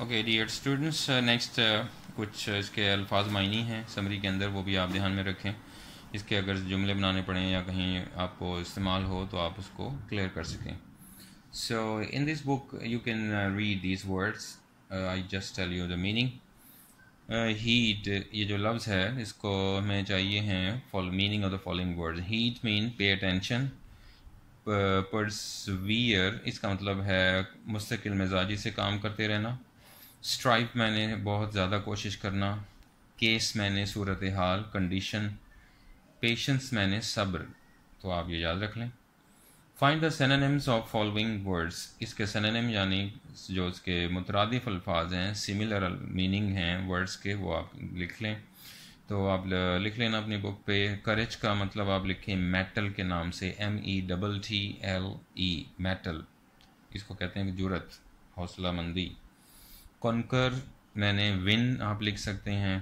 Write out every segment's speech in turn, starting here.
Okay dear students next कुछ uh, इसके अल्फाज मायनी हैं समरी के अंदर वो भी आप ध्यान में रखें इसके अगर जुमले बनाने पड़ें या कहीं आपको इस्तेमाल हो तो आप उसको क्लियर कर सकें so in this book you can read this words I just tell you the meaning heed ये जो लफ्ज़ है इसको हमें चाहिए हैं meaning of the following word heed mean pay attention persevere इसका मतलब है मुस्तकिल मिजाजी से काम करते रहना स्ट्राइप मैंने बहुत ज़्यादा कोशिश करना केस मैंने सूरत हाल कंडीशन पेशेंस मैंने सब्र तो आप ये याद रख लें find the synonyms of following words इसके सेनानम यानी जो इसके मुतरदफ अल्फाज हैं सिमिलर मीनिंग हैं वर्ड्स के वो आप लिख लें तो आप लिख लेना अपनी बुक पे करेज का मतलब आप लिखें मेटल के नाम से M E double T L E mettle इसको कहते हैं जुरत हौसला मंदी कॉन्कर मैंने विन आप लिख सकते हैं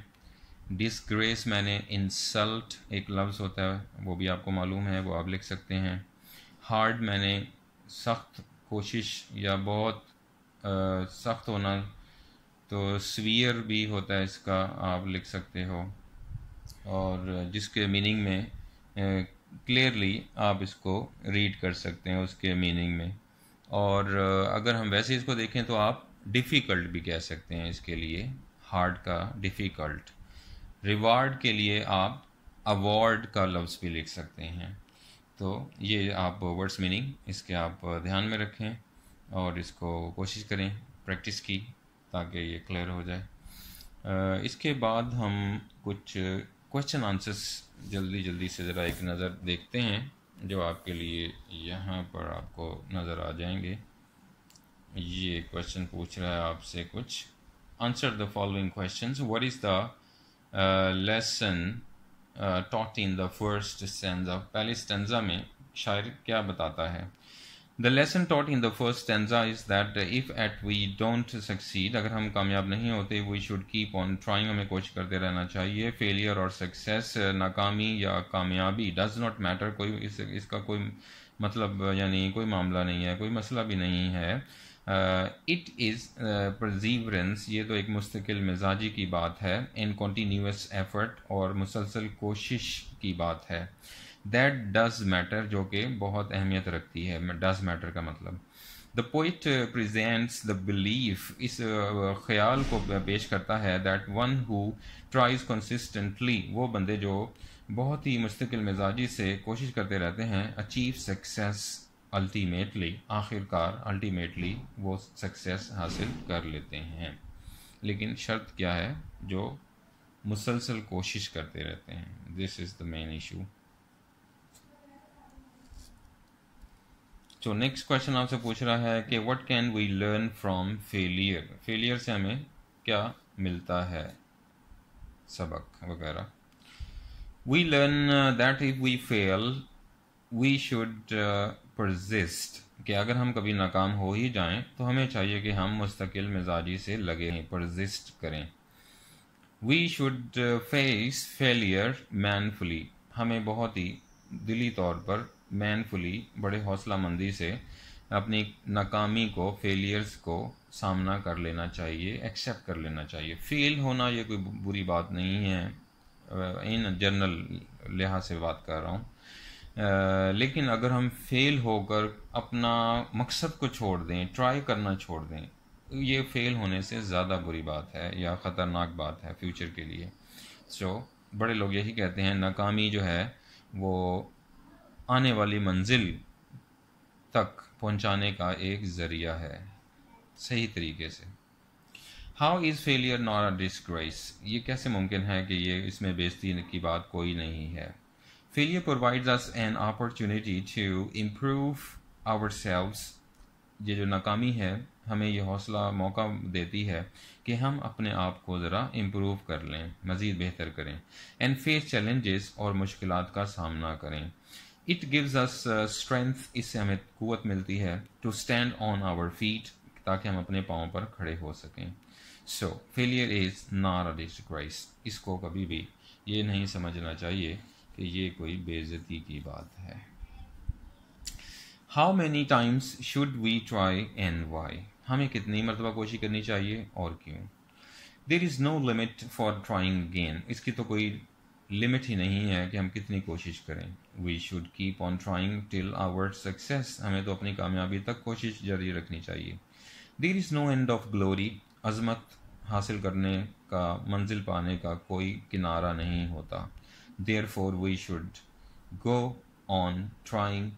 डिसग्रेस मैंने इंसल्ट एक लफ्ज़ होता है वो भी आपको मालूम है वो आप लिख सकते हैं हार्ड मैंने सख्त कोशिश या बहुत आ, सख्त होना तो स्वीयर भी होता है इसका आप लिख सकते हो और जिसके मीनिंग में क्लियरली आप इसको रीड कर सकते हैं उसके मीनिंग में और अगर हम वैसे इसको देखें तो आप डिफ़िकल्ट भी कह सकते हैं इसके लिए हार्ड का डिफ़िकल्ट रिवार्ड के लिए आप अवार्ड का लफ्ज़ भी लिख सकते हैं तो ये आप वर्ड्स मीनिंग इसके आप ध्यान में रखें और इसको कोशिश करें प्रैक्टिस की ताकि ये क्लियर हो जाए इसके बाद हम कुछ क्वेश्चन आंसर्स जल्दी जल्दी से ज़रा एक नज़र देखते हैं जो आपके लिए यहाँ पर आपको नज़र आ जाएंगे ये क्वेश्चन पूछ रहा है आपसे कुछ answer the following question what is the lesson taught in the first stanza पहले स्टेंजा में शायर क्या बताता है the lesson taught in the first stanza is that if at we don't succeed अगर हम कामयाब नहीं होते we should keep on trying हमें कोशिश करते रहना चाहिए फेलियर और सक्सेस नाकामी या कामयाबी डज नॉट मैटर कोई इस, इसका कोई मतलब यानी कोई मामला नहीं है कोई मसला भी नहीं है इट इज़ परजीवरेंस ये तो एक मुस्तकिल मिजाजी की बात है इन कॉन्टीन्यूस एफर्ट और मुसलसल कोशिश की बात है दैट डज मैटर जो कि बहुत अहमियत रखती है डज मैटर का मतलब the poet presents the belief इस uh, ख्याल को पेश करता है that one who tries consistently वो बंदे जो बहुत ही मुस्तकिल मिजाजी से कोशिश करते रहते हैं अचीव सक्सेस अल्टीमेटली आखिरकार अल्टीमेटली वो सक्सेस हासिल कर लेते हैं लेकिन शर्त क्या है जो मुसलसल कोशिश करते रहते हैं this is the main issue तो नेक्स्ट क्वेश्चन आपसे पूछ रहा है कि what can we learn from failure failure से हमें क्या मिलता है सबक वगैरह we learn that if we fail we should persist कि अगर हम कभी नाकाम हो ही जाएं तो हमें चाहिए कि हम मुस्तकिल मिजाजी से लगे परजिस्ट करें we should face failure manfully हमें बहुत ही दिली तौर पर मैनफुली बड़े हौसला मंदी से अपनी नाकामी को फेलियर्स को सामना कर लेना चाहिए एक्सेप्ट कर लेना चाहिए फेल होना ये कोई बुरी बात नहीं है इन uh, जनरल लिहाज से बात कर रहा हूँ लेकिन अगर हम फेल होकर अपना मकसद को छोड़ दें ट्राई करना छोड़ दें ये फेल होने से ज़्यादा बुरी बात है या ख़तरनाक बात है फ्यूचर के लिए सो so, बड़े लोग यही कहते हैं नाकामी जो है वो आने वाली मंजिल तक पहुंचाने का एक ज़रिया है सही तरीके से how is failure not a disgrace ये कैसे मुमकिन है कि ये इसमें बेजती की बात कोई नहीं है Failure provides us an opportunity to improve ourselves. ये जो नाकामी है हमें यह हौसला मौका देती है कि हम अपने आप को ज़रा इम्प्रूव कर लें मज़ीद बेहतर करें एंड फेस चैलेंजेस और मुश्किल का सामना करें इट गिव्स अस स्ट्रेंथ इससे हमें कुत मिलती है to stand on our feet ताकि हम अपने पाँव पर खड़े हो सकें so failure is not a disgrace इसको कभी भी ये नहीं समझना चाहिए कि ये कोई बेज़ती की बात है how many times should we try and why हमें कितनी मरतबा कोशिश करनी चाहिए और क्यों there is no limit for trying gain इसकी तो कोई लिमिट ही नहीं है कि हम कितनी कोशिश करें we should keep on trying till our success हमें तो अपनी कामयाबी तक कोशिश जारी रखनी चाहिए there is no end of glory अजमत हासिल करने का मंजिल पाने का कोई किनारा नहीं होता Therefore, we should go on trying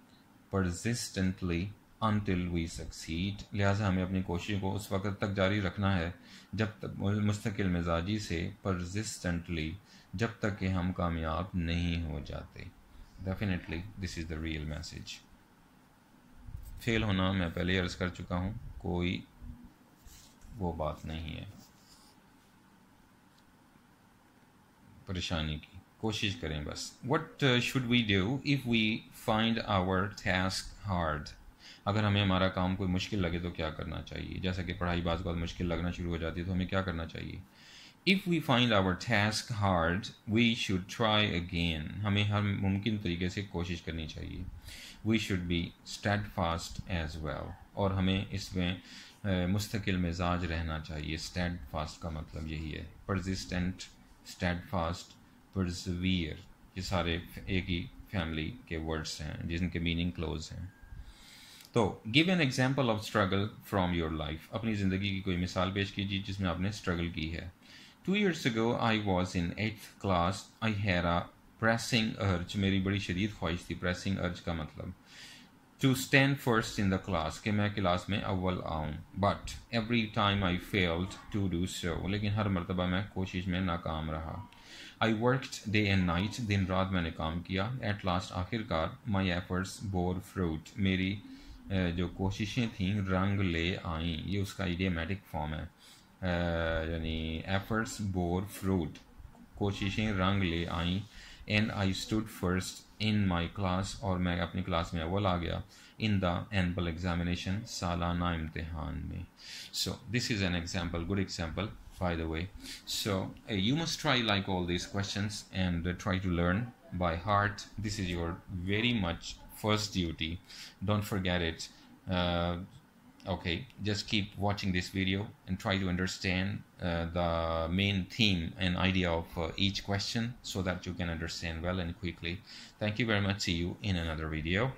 persistently until we succeed लिहाजा हमें अपनी कोशिश को उस वक्त तक जारी रखना है जब तक मुस्तकिल मिजाजी से persistently जब तक कि हम कामयाब नहीं हो जाते definitely this is the real message fail होना मैं पहले अर्ज़ कर चुका हूँ कोई वो बात नहीं है परेशानी की कोशिश करें बस what should we do if we find our task hard अगर हमें हमारा काम कोई मुश्किल लगे तो क्या करना चाहिए जैसा कि पढ़ाई बाज़ बाद मुश्किल लगना शुरू हो जाती है तो हमें क्या करना चाहिए if we find our task hard we should try again हमें हर मुमकिन तरीके से कोशिश करनी चाहिए we should be steadfast as well और हमें इसमें uh, मुस्तकिल मिजाज रहना चाहिए स्टैट फास्ट का मतलब यही है परजिस्टेंट स्टैट फास्ट परसवीर ये सारे एक ही फैमिली के वर्ड्स हैं जिनके मीनिंग क्लोज हैं तो give an example of struggle from your life अपनी ज़िंदगी की कोई मिसाल पेश कीजिए जिसमें आपने स्ट्रगल की है two years ago I was in eighth class I had a pressing urge मेरी बड़ी शदीद ख्वाहिश थी प्रेसिंग अर्ज का मतलब to stand first in the class कि मैं क्लास में अव्वल आऊँ but every time I failed to do so लेकिन हर मरतबा मैं कोशिश में नाकाम रहा I work day and night दिन रात मैंने काम किया एट लास्ट आखिरकार माई एफर्ट्स बोर फ्रूट मेरी जो कोशिशें थीं रंग ले आईं ये उसका आइडियामेटिक फॉर्म है यानी एफर्ट्स बोर फ्रूट कोशिशें रंग ले आईं and I stood first In my class, or मैं अपनी class में अव्वल आ गया In the एनपल examination, सालाना इम्तहान में So this is an example, good example, by the way so uh, you must try like all these questions and uh, try to learn by heart this is your very much first duty don't forget it uh, okay just keep watching this video and try to understand uh, the main theme and idea of uh, each question so that you can understand well and quickly thank you very much see you in another video